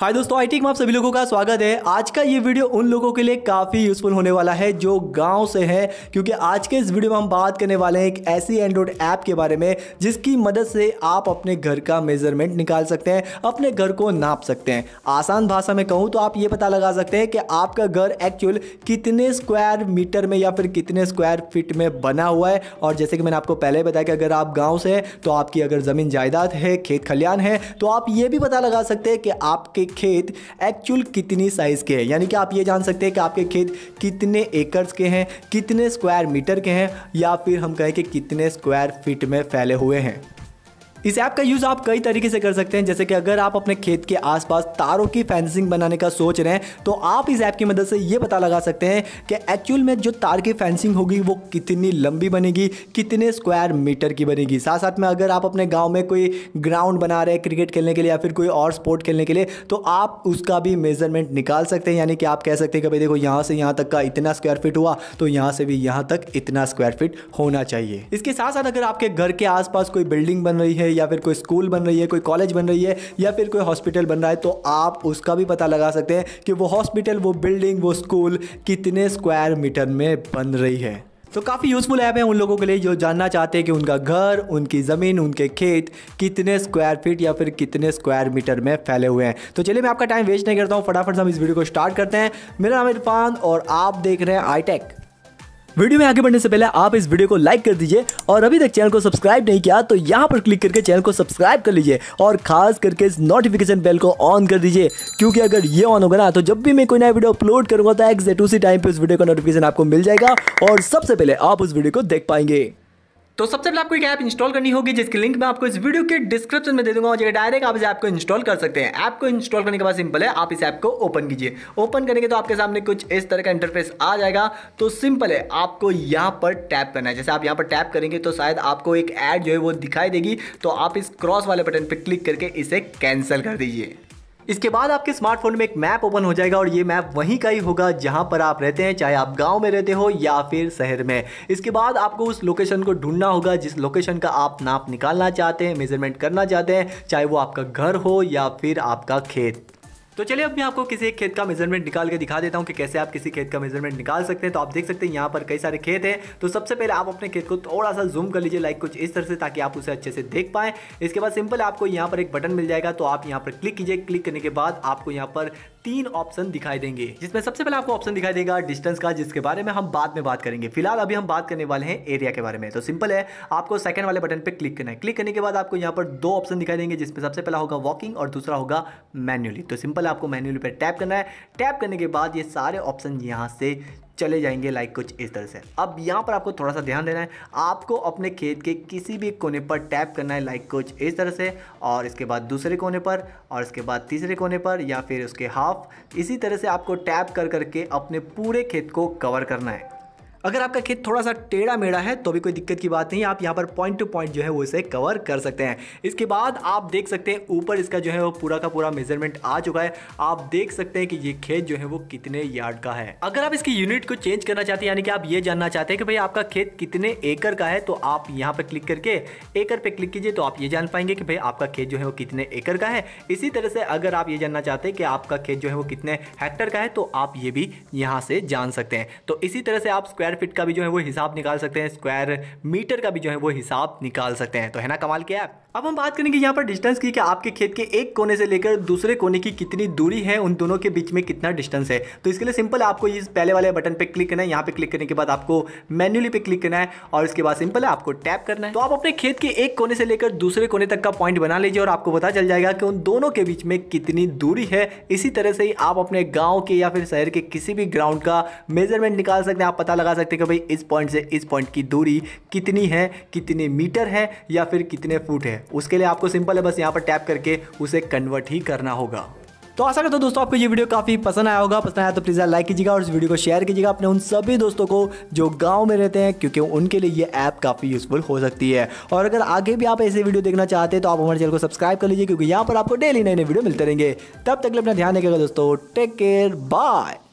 हाय दोस्तों I T में आप सभी लोगों का स्वागत है आज का ये वीडियो उन लोगों के लिए काफ़ी यूज़फुल होने वाला है जो गांव से हैं क्योंकि आज के इस वीडियो में हम बात करने वाले हैं एक ऐसी एंड्रॉयड ऐप के बारे में जिसकी मदद से आप अपने घर का मेजरमेंट निकाल सकते हैं अपने घर को नाप सकते हैं आसान भाषा में कहूँ तो आप ये पता लगा सकते हैं कि आपका घर एक्चुअल कितने स्क्वायर मीटर में या फिर कितने स्क्वायर फिट में बना हुआ है और जैसे कि मैंने आपको पहले बताया कि अगर आप गाँव से हैं तो आपकी अगर ज़मीन जायदाद है खेत खलियान है तो आप ये भी पता लगा सकते हैं कि आपके खेत एक्चुअल कितनी साइज़ के हैं यानी कि आप ये जान सकते हैं कि आपके खेत कितने एकर्स के हैं कितने स्क्वायर मीटर के हैं या फिर हम कहें कि कितने स्क्वायर फीट में फैले हुए हैं इस ऐप का यूज़ आप कई तरीके से कर सकते हैं जैसे कि अगर आप अपने खेत के आसपास तारों की फेंसिंग बनाने का सोच रहे हैं तो आप इस ऐप की मदद से ये पता लगा सकते हैं कि एक्चुअल में जो तार की फेंसिंग होगी वो कितनी लंबी बनेगी कितने स्क्वायर मीटर की बनेगी साथ साथ में अगर आप अपने गाँव में कोई ग्राउंड बना रहे हैं क्रिकेट खेलने के लिए या फिर कोई और स्पोर्ट खेलने के लिए तो आप उसका भी मेजरमेंट निकाल सकते हैं यानी कि आप कह सकते हैं कि भाई देखो यहाँ से यहाँ तक का इतना स्क्वायर फिट हुआ तो यहाँ से भी यहाँ तक इतना स्क्वायर फिट होना चाहिए इसके साथ साथ अगर आपके घर के आसपास कोई बिल्डिंग बन रही है या फिर कोई स्कूल बन रही है कोई कॉलेज बन रही है या फिर कोई हॉस्पिटल बन रहा है तो आप उसका भी पता लगा सकते हैं कि वो हॉस्पिटल वो बिल्डिंग वो स्कूल कितने स्क्वायर मीटर में बन रही है तो काफ़ी यूज़फुल ऐप है उन लोगों के लिए जो जानना चाहते हैं कि उनका घर उनकी ज़मीन उनके खेत कितने स्क्वायर फीट या फिर कितने स्क्वायर मीटर में फैले हुए हैं तो चलिए मैं आपका टाइम वेस्ट नहीं करता हूँ फटाफट से हम इस वीडियो को स्टार्ट करते हैं मेरा नाम इरफान और आप देख रहे हैं आई वीडियो में आगे बढ़ने से पहले आप इस वीडियो को लाइक कर दीजिए और अभी तक चैनल को सब्सक्राइब नहीं किया तो यहाँ पर क्लिक करके चैनल को सब्सक्राइब कर लीजिए और खास करके इस नोटिफिकेशन बेल को ऑन कर दीजिए क्योंकि अगर ये ऑन होगा ना तो जब भी मैं कोई नया वीडियो अपलोड करूंगा तो एग्जैक्ट उसी टाइम पर उस वीडियो का नोटिफिकेशन आपको मिल जाएगा और सबसे पहले आप उस वीडियो को देख पाएंगे तो सबसे पहले आपको एक ऐप इंस्टॉल करनी होगी जिसकी लिंक मैं आपको इस वीडियो के डिस्क्रिप्शन में दे दूंगा और डायरेक्ट आप इस ऐप को इंस्टॉल कर सकते हैं ऐप को इंस्टॉल करने के बाद सिंपल है आप इस ऐप को ओपन कीजिए ओपन करेंगे तो आपके सामने कुछ इस तरह का इंटरफेस आ जाएगा तो सिंपल है आपको यहाँ पर टैप करना है जैसे आप यहाँ पर टैप करेंगे तो शायद आपको एक ऐड जो है वो दिखाई देगी तो आप इस क्रॉस वाले बटन पर क्लिक करके इसे कैंसिल कर दीजिए इसके बाद आपके स्मार्टफोन में एक मैप ओपन हो जाएगा और ये मैप वहीं का ही होगा जहाँ पर आप रहते हैं चाहे आप गाँव में रहते हो या फिर शहर में इसके बाद आपको उस लोकेशन को ढूंढना होगा जिस लोकेशन का आप नाप निकालना चाहते हैं मेजरमेंट करना चाहते हैं चाहे वो आपका घर हो या फिर आपका खेत तो चलिए अब मैं आपको किसी एक खेत का मेजरमेंट निकाल के दिखा देता हूँ कि कैसे आप किसी खेत का मेजरमेंट निकाल सकते हैं तो आप देख सकते हैं यहाँ पर कई सारे खेत हैं तो सबसे पहले आप अपने खेत को थोड़ा सा जूम कर लीजिए लाइक कुछ इस तरह से ताकि आप उसे अच्छे से देख पाएँ इसके बाद सिंपल आपको यहाँ पर एक बटन मिल जाएगा तो आप यहाँ पर क्लिक कीजिए क्लिक करने के बाद आपको यहाँ पर तीन ऑप्शन दिखाई देंगे जिसमें सबसे पहले आपको ऑप्शन दिखाई देगा डिस्टेंस का जिसके बारे में हम बाद में बात करेंगे फिलहाल अभी हम बात करने वाले हैं एरिया के बारे में तो सिंपल है आपको सेकंड वाले बटन पर क्लिक करना है क्लिक करने के बाद आपको यहाँ पर दो ऑप्शन दिखाई देंगे जिसमें सबसे पहला होगा वॉकिंग और दूसरा होगा मैन्युअली तो सिंपल आपको मैन्युअली पर टैप करना है टैप करने के बाद ये सारे ऑप्शन यहाँ से चले जाएंगे लाइक कुछ इस तरह से अब यहाँ पर आपको थोड़ा सा ध्यान देना है आपको अपने खेत के किसी भी कोने पर टैप करना है लाइक कुछ इस तरह से और इसके बाद दूसरे कोने पर और इसके बाद तीसरे कोने पर या फिर उसके हाफ इसी तरह से आपको टैप कर करके अपने पूरे खेत को कवर करना है अगर आपका खेत थोड़ा सा टेढ़ा मेढ़ा है तो भी कोई दिक्कत की बात नहीं आप यहाँ पर पॉइंट टू पॉइंट जो है वो इसे कवर कर सकते हैं इसके बाद आप देख सकते हैं ऊपर इसका जो है वो पूरा का पूरा मेजरमेंट आ चुका है आप देख सकते हैं कि ये खेत जो है वो कितने यार्ड का है अगर आप इसकी यूनिट को चेंज करना चाहते हैं यानी कि आप ये जानना चाहते हैं कि भाई आपका खेत कितने एकड़ का है तो आप यहाँ पर क्लिक करके एकड़ पर क्लिक कीजिए तो आप ये जान पाएंगे कि भाई आपका खेत जो है वो कितने एकड़ का है इसी तरह से अगर आप ये जानना चाहते हैं कि आपका खेत जो है वो कितने हेक्टर का है तो आप ये भी यहाँ से जान सकते हैं तो इसी तरह से आप स्क्वायर स्क्वायर फिट का भी जो है वो हिसाब निकाल सकते हैं स्क्वायर मीटर का भी जो है वो हिसाब निकाल सकते हैं तो है ना कमाल के ऐप अब हम बात करेंगे यहाँ पर डिस्टेंस की कि आपके खेत के एक कोने से लेकर दूसरे कोने की कितनी दूरी है उन दोनों के बीच में कितना डिस्टेंस है तो इसके लिए सिंपल आपको इस पहले वाले बटन पे क्लिक करना है यहाँ पे क्लिक करने के बाद आपको मैन्युअली पे क्लिक करना है और इसके बाद सिंपल है आपको टैप करना है तो आप अपने खेत के एक कोने से लेकर दूसरे कोने तक का पॉइंट बना लीजिए और आपको पता चल जाएगा कि उन दोनों के बीच में कितनी दूरी है इसी तरह से ही आप अपने गाँव के या फिर शहर के किसी भी ग्राउंड का मेजरमेंट निकाल सकते हैं आप पता लगा सकते हैं कि भाई इस पॉइंट से इस पॉइंट की दूरी कितनी है कितने मीटर है या फिर कितने फुट है उसके लिए आपको सिंपल है बस यहाँ पर टैप करके उसे कन्वर्ट ही करना होगा तो आशा करता हूँ दोस्तों आपको ये वीडियो काफ़ी पसंद आया होगा पसंद आया तो प्लीज़ लाइक कीजिएगा और इस वीडियो को शेयर कीजिएगा अपने उन सभी दोस्तों को जो गांव में रहते हैं क्योंकि उनके लिए ये ऐप काफ़ी यूजफुल हो सकती है और अगर आगे भी आप ऐसे वीडियो देखना चाहते हैं तो आप हमारे चैनल को सब्सक्राइब कर लीजिए क्योंकि यहाँ पर आपको डेली नए नए वीडियो मिलते रहेंगे तब तक अपना ध्यान रखेगा दोस्तों टेक केयर बाय